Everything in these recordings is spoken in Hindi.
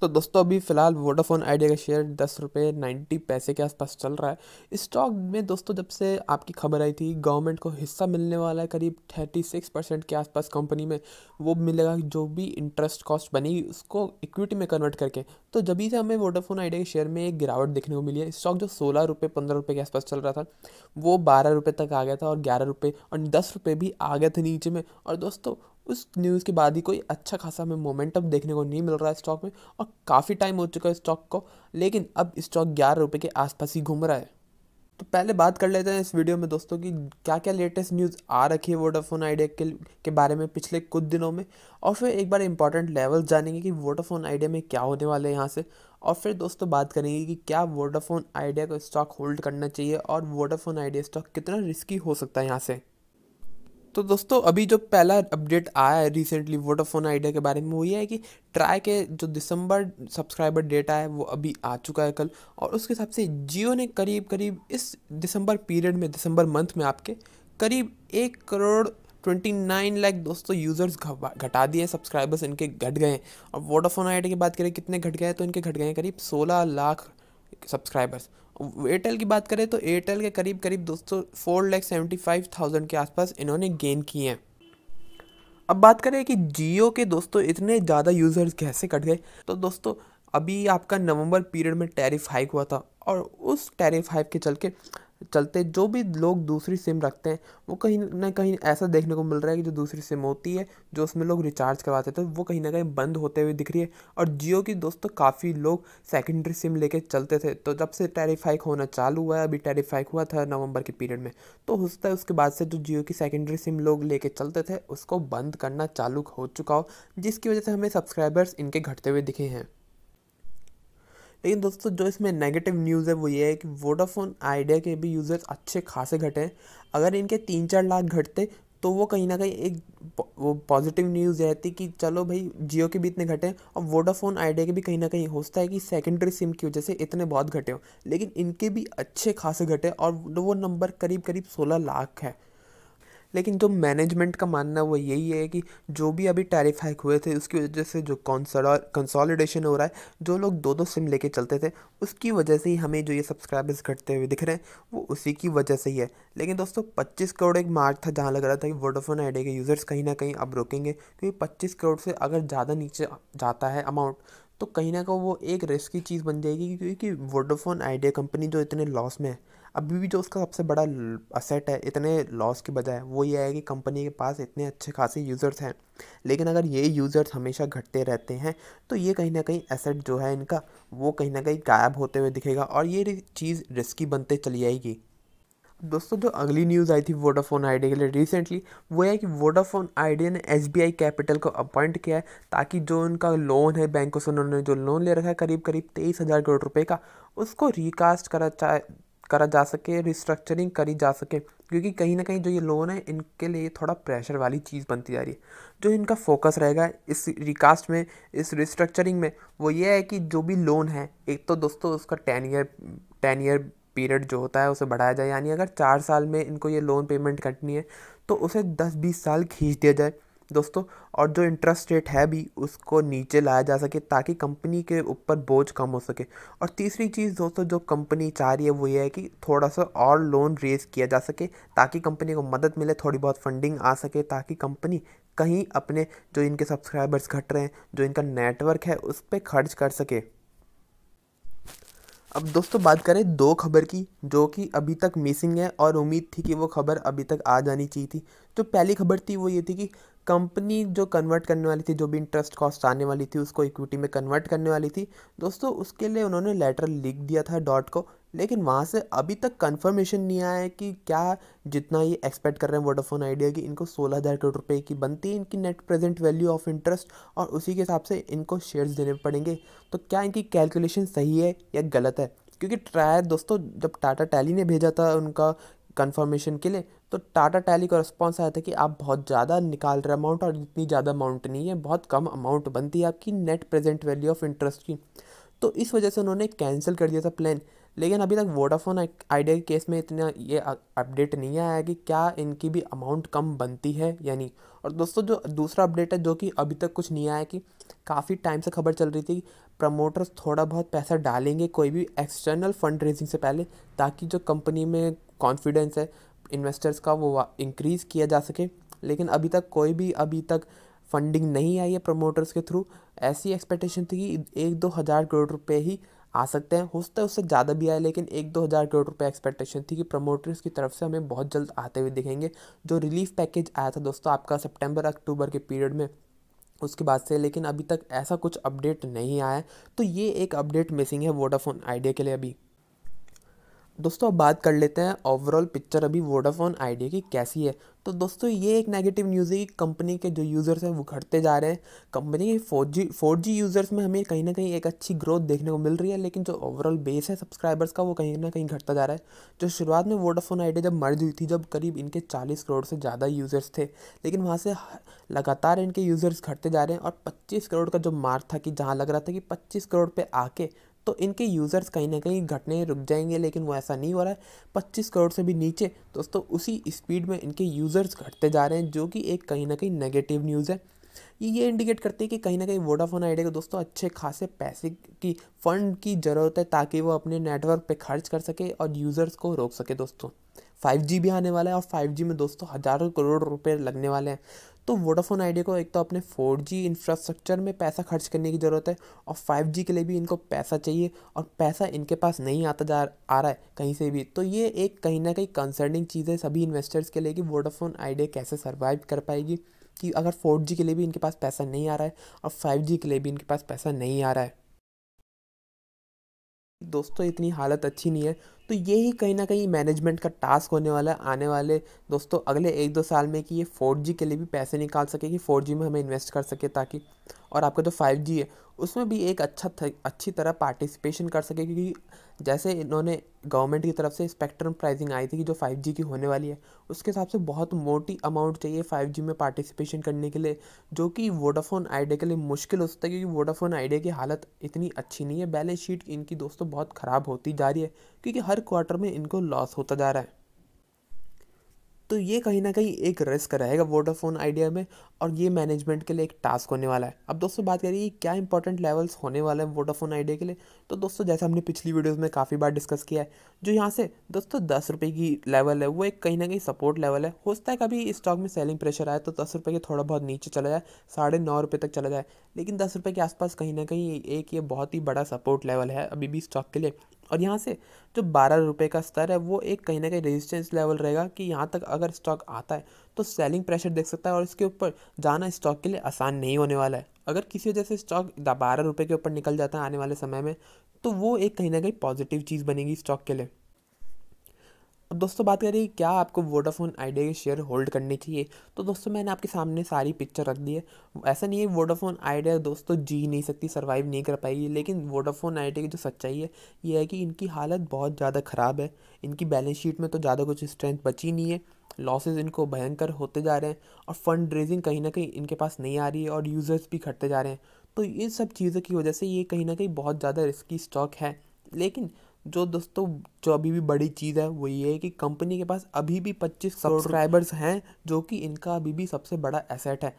तो दोस्तों अभी फ़िलहाल वोडाफोन आइडिया का शेयर दस रुपये नाइन्टी पैसे के आसपास चल रहा है स्टॉक में दोस्तों जब से आपकी खबर आई थी गवर्नमेंट को हिस्सा मिलने वाला है करीब थर्टी सिक्स परसेंट के आसपास कंपनी में वो मिलेगा जो भी इंटरेस्ट कॉस्ट बनेगी उसको इक्विटी में कन्वर्ट करके तो जब से हमें वोडाफोन आइडिया के शेयर में एक गिरावट देखने को मिली है स्टॉक जो सोलह रुपये पंद्रह रुपये के आसपास चल रहा था वो बारह रुपये तक आ गया था और ग्यारह रुपये और दस रुपये भी आ गए थे नीचे में और दोस्तों उस न्यूज़ के बाद ही कोई अच्छा खासा हमें मोमेंटम देखने को नहीं मिल रहा है स्टॉक में और काफ़ी टाइम हो चुका है स्टॉक को लेकिन अब स्टॉक ग्यारह रुपये के आसपास ही घूम रहा है तो पहले बात कर लेते हैं इस वीडियो में दोस्तों कि क्या क्या लेटेस्ट न्यूज़ आ रखी है वोडाफोन आइडिया के, के बारे में पिछले कुछ दिनों में और फिर एक बार इंपॉर्टेंट लेवल जानेंगे कि वोडाफोन आइडिया में क्या होने वाले हैं यहाँ से और फिर दोस्तों बात करेंगे कि क्या वोडाफोन आइडिया को स्टॉक होल्ड करना चाहिए और वोडाफोन आइडिया स्टॉक कितना रिस्की हो सकता है यहाँ से तो दोस्तों अभी जो पहला अपडेट आया है रिसेंटली वोडाफोन आइडिया के बारे में वो ये है कि ट्राई के जो दिसंबर सब्सक्राइबर डेटा है वो अभी आ चुका है कल और उसके हिसाब से जियो ने करीब करीब इस दिसंबर पीरियड में दिसंबर मंथ में आपके करीब एक करोड़ ट्वेंटी नाइन लाख दोस्तों यूज़र्स घटा दिए सब्सक्राइबर्स इनके घट गए और वोडाफोन आइडिया की बात करें कितने घट गए तो इनके घट गए करीब सोलह लाख सब्सक्राइबर्स एयरटेल की बात करें तो एयरटेल के करीब करीब दोस्तों four lakh seventy five thousand के आसपास इन्होंने गेन किए हैं अब बात करें कि जियो के दोस्तों इतने ज़्यादा यूज़र्स कैसे कट गए तो दोस्तों अभी आपका नवंबर पीरियड में टैरिफ हाइक हुआ था और उस टैरिफ हाइक के चल के चलते जो भी लोग दूसरी सिम रखते हैं वो कहीं ना कहीं ऐसा देखने को मिल रहा है कि जो दूसरी सिम होती है जो उसमें लोग रिचार्ज करवाते थे तो वो कहीं ना कहीं बंद होते हुए दिख रही है और जियो की दोस्तों काफ़ी लोग सेकेंडरी सिम लेके चलते थे तो जब से टेरीफाइक होना चालू हुआ है अभी टेरीफाइक हुआ था नवंबर के पीरियड में तो हो सकता है उसके बाद से जो जियो की सेकेंडरी सिम लोग लेके चलते थे उसको बंद करना चालू हो चुका हो जिसकी वजह से हमें सब्सक्राइबर्स इनके घटते हुए दिखे हैं लेकिन दोस्तों जो इसमें नेगेटिव न्यूज़ है वो ये है कि वोडाफोन आइडिया के भी यूज़र्स अच्छे खासे घटे हैं अगर इनके तीन चार लाख घटते तो वो कहीं ना कहीं एक वो पॉजिटिव न्यूज़ रहती कि चलो भाई जियो के भी इतने घटे हैं और वोडाफोन आइडिया के भी कहीं ना कहीं होता है कि सेकेंडरी सिम की वजह से इतने बहुत घटे हों लेकिन इनके भी अच्छे खासे घटे और वो नंबर करीब करीब सोलह लाख है लेकिन जो मैनेजमेंट का मानना वो यही है कि जो भी अभी टैरिफ हाइक हुए थे उसकी वजह से जो कंसोलिडेशन हो रहा है जो लोग दो दो सिम लेके चलते थे उसकी वजह से ही हमें जो ये सब्सक्राइबर्स घटते हुए दिख रहे हैं वो उसी की वजह से ही है लेकिन दोस्तों पच्चीस करोड़ एक मार्क था जहाँ लग रहा था कि वोडाफोन आइडिया के यूज़र्स कहीं ना कहीं अब रोकेंगे क्योंकि पच्चीस करोड़ से अगर ज़्यादा नीचे जाता है अमाउंट तो कहीं ना कहीं वो एक रिस्क चीज़ बन जाएगी क्योंकि वोडाफोन आइडिया कंपनी जो इतने लॉस में है अभी भी जो उसका सबसे बड़ा असेट है इतने लॉस के बजाय वो ये है कि कंपनी के पास इतने अच्छे खासे यूज़र्स हैं लेकिन अगर ये यूज़र्स हमेशा घटते रहते हैं तो ये कहीं ना कहीं एसेट जो है इनका वो कहीं ना कहीं गायब होते हुए दिखेगा और ये चीज़ रिस्की बनते चली जाएगी दोस्तों जो अगली न्यूज़ आई थी वोडाफोन आइडिया के लिए रिसेंटली वो है कि वोडाफोन आइडिया ने एस कैपिटल को अपॉइंट किया है ताकि जो उनका लोन है बैंकों से उन्होंने जो लोन ले रखा है करीब करीब तेईस हज़ार करोड़ रुपए का उसको रिकास्ट करा चाहे करा जा सके रिस्ट्रक्चरिंग करी जा सके क्योंकि कहीं ना कहीं जो ये लोन है इनके लिए थोड़ा प्रेशर वाली चीज़ बनती जा रही है जो इनका फोकस रहेगा इस रिकास्ट में इस रिस्ट्रक्चरिंग में वो ये है कि जो भी लोन है एक तो दोस्तों उसका ten year ten year period जो होता है उसे बढ़ाया जाए यानी अगर चार साल में इनको ये लोन पेमेंट कटनी है तो उसे दस बीस साल खींच दिया जाए दोस्तों और जो इंटरेस्ट रेट है भी उसको नीचे लाया जा सके ताकि कंपनी के ऊपर बोझ कम हो सके और तीसरी चीज़ दोस्तों जो कंपनी चाह रही है वो ये है कि थोड़ा सा और लोन रेज किया जा सके ताकि कंपनी को मदद मिले थोड़ी बहुत फंडिंग आ सके ताकि कंपनी कहीं अपने जो इनके सब्सक्राइबर्स घट रहे हैं जो इनका नेटवर्क है उस पर खर्च कर सके अब दोस्तों बात करें दो खबर की जो कि अभी तक मिसिंग है और उम्मीद थी कि वो खबर अभी तक आ जानी चाहिए थी जो पहली खबर थी वो ये थी कि कंपनी जो कन्वर्ट करने वाली थी जो भी इंटरेस्ट कॉस्ट आने वाली थी उसको इक्विटी में कन्वर्ट करने वाली थी दोस्तों उसके लिए उन्होंने लेटर लिख दिया था डॉट को लेकिन वहाँ से अभी तक कंफर्मेशन नहीं आया है कि क्या जितना ये एक्सपेक्ट कर रहे हैं वोडाफोन आइडिया की इनको सोलह हज़ार करोड़ रुपये की बनती है इनकी net present value of interest और उसी के हिसाब से इनको शेयर्स देने पड़ेंगे तो क्या इनकी कैलकुलेशन सही है या गलत है क्योंकि ट्रायर दोस्तों जब टाटा टैली ने भेजा था उनका कन्फर्मेशन के लिए तो टाटा टैली का रिस्पॉन्स आया था कि आप बहुत ज़्यादा निकाल रहे अमाउंट और इतनी ज़्यादा अमाउंट नहीं है बहुत कम अमाउंट बनती है आपकी net present value of interest की तो इस वजह से उन्होंने कैंसिल कर दिया था प्लान लेकिन अभी तक वोडाफोन आइडिया के केस में इतना ये अपडेट नहीं आया है कि क्या इनकी भी अमाउंट कम बनती है या नहीं और दोस्तों जो दूसरा अपडेट है जो कि अभी तक कुछ नहीं आया कि काफ़ी टाइम से खबर चल रही थी कि प्रमोटर्स थोड़ा बहुत पैसा डालेंगे कोई भी एक्सटर्नल फंड रेजिंग से पहले ताकि जो कंपनी में कॉन्फिडेंस है इन्वेस्टर्स का वो इंक्रीज़ किया जा सके लेकिन अभी तक कोई भी अभी तक फंडिंग नहीं आई है प्रमोटर्स के थ्रू ऐसी एक्सपेक्टेशन थी कि एक दो हज़ार करोड़ रुपए ही आ सकते हैं हो सकता है उससे ज़्यादा भी आए लेकिन एक दो हज़ार करोड़ रुपये एक्सपेक्टेशन थी कि प्रमोटर्स की तरफ से हमें बहुत जल्द आते हुए दिखेंगे जो रिलीफ पैकेज आया था दोस्तों आपका सितंबर अक्टूबर के पीरियड में उसके बाद से लेकिन अभी तक ऐसा कुछ अपडेट नहीं आया है तो ये एक अपडेट मिसिंग है वोडाफोन आइडिया के लिए अभी दोस्तों अब बात कर लेते हैं ओवरऑल पिक्चर अभी वोडाफोन आइडिया की कैसी है तो दोस्तों ये एक नेगेटिव न्यूज़ है कि कंपनी के जो यूज़र्स हैं वो घटते जा रहे हैं कंपनी के four G four G users में हमें कहीं ना कहीं एक अच्छी ग्रोथ देखने को मिल रही है लेकिन जो ओवरऑल बेस है सब्सक्राइबर्स का वो कहीं ना कहीं घटता जा रहा है जो शुरुआत में वोडाफोन आइडिया जब मर्ज हुई थी जब करीब इनके चालीस करोड़ से ज़्यादा यूज़र्स थे लेकिन वहाँ से लगातार इनके यूज़र्स घटते जा रहे हैं और पच्चीस करोड़ का जो मार्क था कि जहाँ लग रहा था कि पच्चीस करोड़ पर आके तो इनके यूज़र्स कहीं ना कहीं घटने रुक जाएंगे लेकिन वो ऐसा नहीं हो रहा है पच्चीस करोड़ से भी नीचे दोस्तों उसी स्पीड में इनके यूज़र्स घटते जा रहे हैं जो कि एक कहीं ना कहीं नेगेटिव न्यूज़ है ये ये इंडिकेट करती है कि कहीं ना कहीं वोडाफोन आइडिया को दोस्तों अच्छे खासे पैसे की फंड की ज़रूरत है ताकि वो अपने नेटवर्क पे खर्च कर सके और यूज़र्स को रोक सके दोस्तों फाइव जी भी आने वाला है और फाइव जी में दोस्तों हज़ारों करोड़ रुपये लगने वाले हैं तो वोडाफोन आइडिया को एक तो अपने फोर जी इंफ्रास्ट्रक्चर में पैसा खर्च करने की ज़रूरत है और फाइव जी के लिए भी इनको पैसा चाहिए और पैसा इनके पास नहीं आता जा आ रहा है कहीं से भी तो ये एक कहीं ना कहीं कंसर्निंग चीज़ है सभी इन्वेस्टर्स के लिए कि वोडाफोन आइडिया कैसे सर्वाइव कर पाएगी कि अगर फोर जी के लिए भी इनके पास पैसा नहीं आ रहा है और फाइव जी के लिए भी इनके पास पैसा नहीं आ रहा है दोस्तों इतनी हालत अच्छी नहीं है तो यही कहीं ना कहीं मैनेजमेंट का टास्क होने वाला है आने वाले दोस्तों अगले एक दो साल में कि ये फोर जी के लिए भी पैसे निकाल सके कि फोर जी में हमें इन्वेस्ट कर सके ताकि और आपका जो फाइव जी है उसमें भी एक अच्छा अच्छी तरह पार्टिसिपेशन कर सके क्योंकि जैसे इन्होंने गवर्नमेंट की तरफ से स्पेक्ट्रम प्राइसिंग आई थी कि जो फाइव जी की होने वाली है उसके हिसाब से बहुत मोटी अमाउंट चाहिए फाइव जी में पार्टिसिपेशन करने के लिए जो कि वोडाफोन आइडिया के लिए मुश्किल हो सकता है क्योंकि वोडाफोन आइडिया की हालत इतनी अच्छी नहीं है बैलेंस शीट इनकी दोस्तों बहुत ख़राब होती जा रही है क्योंकि हर हर क्वार्टर में इनको लॉस होता जा रहा है तो ये कहीं ना कहीं एक रिस्क रहेगा वोडाफोन आइडिया में और ये मैनेजमेंट के लिए एक टास्क होने वाला है अब दोस्तों बात करिए क्या इंपॉर्टेंट लेवल्स होने वाले हैं वोडाफोन आइडिया के लिए तो दोस्तों जैसे हमने पिछली वीडियोस में काफ़ी बार डिस्कस किया है जो यहाँ से दोस्तों दस रुपये की लेवल है वो एक कहीं ना कहीं सपोर्ट लेवल है हो सकता है कभी स्टॉक में सेलिंग प्रेशर आए तो दस रुपये के थोड़ा बहुत नीचे चला जाए साढ़े नौ रुपये तक चला जाए लेकिन दस रुपये के आसपास कहीं ना कहीं एक ये बहुत ही बड़ा सपोर्ट लेवल है अभी भी स्टॉक के लिए और यहाँ से जो बारह रुपये का स्तर है वो एक कहीं ना कहीं रेजिस्टेंस लेवल रहेगा कि यहाँ तक अगर स्टॉक आता है तो सेलिंग प्रेशर देख सकता है और इसके ऊपर जाना स्टॉक के लिए आसान नहीं होने वाला है अगर किसी वजह से स्टॉक बारह रुपये के ऊपर निकल जाता है आने वाले समय में तो वो एक कहीं ना कहीं पॉजिटिव चीज़ बनेगी स्टॉक के लिए अब दोस्तों बात करें क्या आपको वोडाफोन आइडिया के शेयर होल्ड करने चाहिए तो दोस्तों मैंने आपके सामने सारी पिक्चर रख दी है ऐसा नहीं है वोडाफोन आइडिया दोस्तों जी नहीं सकती सर्वाइव नहीं कर पाएगी लेकिन वोडाफोन आइडिया की जो सच्चाई है ये है कि इनकी हालत बहुत ज़्यादा ख़राब है इनकी बैलेंस शीट में तो ज़्यादा कुछ स्ट्रेंथ बची नहीं है लॉसेज इनको भयंकर होते जा रहे हैं और फंड रेजिंग कहीं ना कहीं इनके पास नहीं आ रही है और यूज़र्स भी घटते जा रहे हैं तो इन सब चीज़ों की वजह से ये कहीं ना कहीं बहुत ज़्यादा रिस्की स्टॉक है लेकिन जो दोस्तों जो अभी भी बड़ी चीज़ है वो ये है कि कंपनी के पास अभी भी पच्चीस सब्सक्राइबर्स हैं जो कि इनका अभी भी सबसे बड़ा एसेट है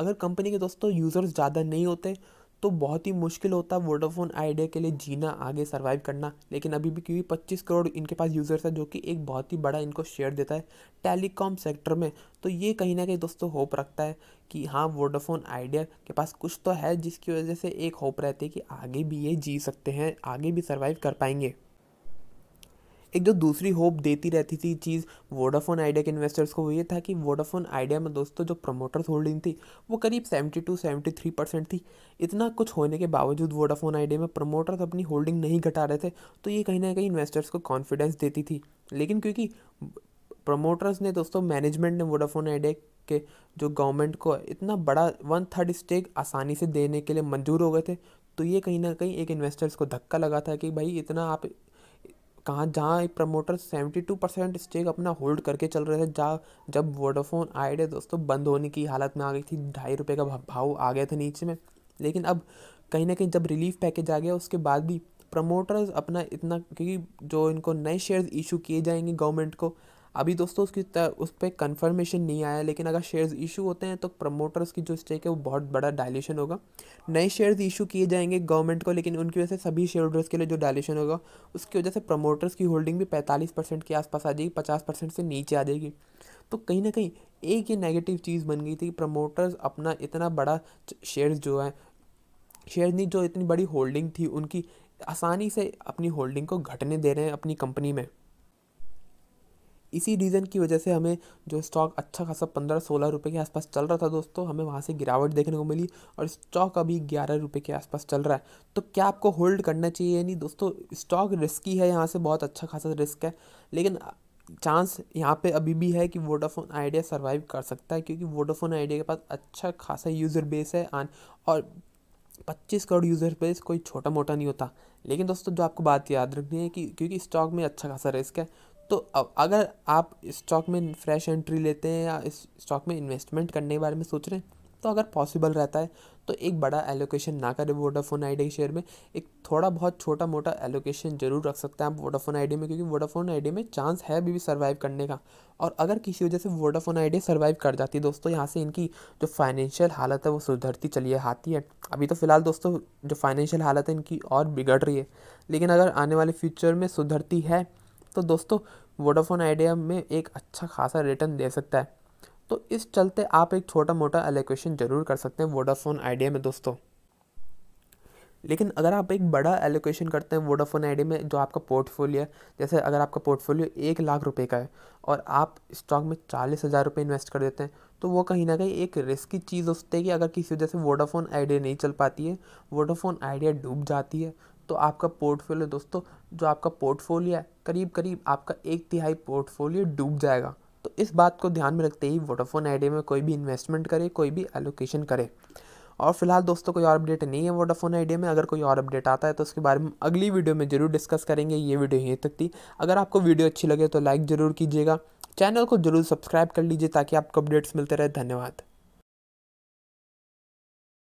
अगर कंपनी के दोस्तों यूज़र्स ज़्यादा नहीं होते तो बहुत ही मुश्किल होता है वोडाफोन आइडिया के लिए जीना आगे सर्वाइव करना लेकिन अभी भी क्योंकि पच्चीस करोड़ इनके पास यूज़र्स है जो कि एक बहुत ही बड़ा इनको शेयर देता है टेलीकॉम सेक्टर में तो ये कहीं ना कहीं दोस्तों होप रखता है कि हाँ वोडाफोन आइडिया के पास कुछ तो है जिसकी वजह से एक होप रहती है कि आगे भी ये जी सकते हैं आगे भी सर्वाइव कर पाएंगे एक जो दूसरी होप देती रहती थी चीज़ वोडाफोन आइडिया के इन्वेस्टर्स को वो ये था कि वोडाफोन आइडिया में दोस्तों जो प्रमोटर्स होल्डिंग थी वो करीब seventy two seventy three percent थी इतना कुछ होने के बावजूद वोडाफोन आइडिया में प्रमोटर्स अपनी होल्डिंग नहीं घटा रहे थे तो ये कहीं ना कहीं इन्वेस्टर्स को कॉन्फिडेंस देती थी लेकिन क्योंकि प्रमोटर्स ने दोस्तों मैनेजमेंट ने वोडाफोन आइडिया के जो गवर्नमेंट को इतना बड़ा वन थर्ड स्टेक आसानी से देने के लिए मंजूर हो गए थे तो ये कहीं ना कहीं एक इन्वेस्टर्स को धक्का लगा था कि भाई इतना आप कहाँ जहाँ एक प्रमोटर टू परसेंट स्टेक अपना होल्ड करके चल रहे थे जहाँ जब वोडाफोन थे दोस्तों बंद होने की हालत में आ गई थी ढाई रुपये का भाव आ गया था नीचे में लेकिन अब कहीं ना कहीं जब रिलीफ पैकेज आ गया उसके बाद भी प्रमोटर्स अपना इतना क्योंकि जो इनको नए शेयर्स इशू किए जाएंगे गवर्नमेंट को अभी दोस्तों उसकी उस पर कन्फर्मेशन नहीं आया लेकिन अगर शेयर्स इशू होते हैं तो प्रमोटर्स की जो स्टेक है वो बहुत बड़ा डायलेशन होगा नए शेयर्स इशू किए जाएंगे गवर्नमेंट को लेकिन उनकी वजह से सभी शेयर होल्डर्स के लिए जो डायलेशन होगा उसकी वजह से प्रमोटर्स की होल्डिंग भी पैंतालीस परसेंट के आसपास आ जाएगी पचास परसेंट से नीचे आ जाएगी तो कहीं ना कहीं एक ये नेगेटिव चीज़ बन गई थी कि प्रमोटर्स अपना इतना बड़ा शेयर्स जो है शेयर नहीं जो इतनी बड़ी होल्डिंग थी उनकी आसानी से अपनी होल्डिंग को घटने दे रहे हैं अपनी कंपनी में इसी रीज़न की वजह से हमें जो स्टॉक अच्छा खासा पंद्रह सोलह रुपये के आसपास चल रहा था दोस्तों हमें वहाँ से गिरावट देखने को मिली और स्टॉक अभी ग्यारह रुपये के आसपास चल रहा है तो क्या आपको होल्ड करना चाहिए यानी दोस्तों स्टॉक रिस्की है यहाँ से बहुत अच्छा खासा रिस्क है लेकिन चांस यहाँ पे अभी भी है कि वोडाफोन आइडिया सर्वाइव कर सकता है क्योंकि वोडाफोन आइडिया के पास अच्छा खासा यूज़र बेस है और पच्चीस करोड़ यूज़र बेस कोई छोटा मोटा नहीं होता लेकिन दोस्तों जो आपको बात याद रखनी है कि क्योंकि स्टॉक में अच्छा खासा रिस्क है तो अब अगर आप स्टॉक में फ्रेश एंट्री लेते हैं या इस स्टॉक में इन्वेस्टमेंट करने के बारे में सोच रहे हैं तो अगर पॉसिबल रहता है तो एक बड़ा एलोकेशन ना करें वोडाफोन आईडी के शेयर में एक थोड़ा बहुत छोटा मोटा एलोकेशन जरूर रख सकते हैं आप वोडाफोन आईडी में क्योंकि वोडाफोन आईडी में चांस है अभी भी सर्वाइव करने का और अगर किसी वजह से वोडाफोन आईडी सर्वाइव कर जाती है दोस्तों यहाँ से इनकी जो फाइनेंशियल हालत है वो सुधरती चली आती है अभी तो फिलहाल दोस्तों जो फाइनेंशियल हालत है इनकी और बिगड़ रही है लेकिन अगर आने वाले फ्यूचर में सुधरती है तो दोस्तों वोडाफोन आइडिया में एक अच्छा खासा रिटर्न दे सकता है तो इस चलते आप एक छोटा मोटा एलोकेशन ज़रूर कर सकते हैं वोडाफोन आइडिया में दोस्तों लेकिन अगर आप एक बड़ा एलोकेशन करते हैं वोडाफोन आइडिया में जो आपका पोर्टफोलियो है जैसे अगर आपका पोर्टफोलियो एक लाख रुपए का है और आप स्टॉक में चालीस हज़ार रुपये इन्वेस्ट कर देते हैं तो वो कहीं ना कहीं एक रिस्की चीज़ हो सकती है कि अगर किसी वजह से वोडाफोन आइडिया नहीं चल पाती है वोडाफोन आइडिया डूब जाती है तो आपका पोर्टफोलियो दोस्तों जो आपका पोर्टफोलियो है करीब करीब आपका एक तिहाई पोर्टफोलियो डूब जाएगा तो इस बात को ध्यान में रखते ही वोडाफोन आइडिया में कोई भी इन्वेस्टमेंट करे कोई भी एलोकेशन करे और फिलहाल दोस्तों कोई और अपडेट नहीं है वोडाफोन आइडिया में अगर कोई और अपडेट आता है तो उसके बारे में अगली वीडियो में जरूर डिस्कस करेंगे ये वीडियो यहीं तक थी अगर आपको वीडियो अच्छी लगे तो लाइक ज़रूर कीजिएगा चैनल को जरूर सब्सक्राइब कर लीजिए ताकि आपको अपडेट्स मिलते रहे धन्यवाद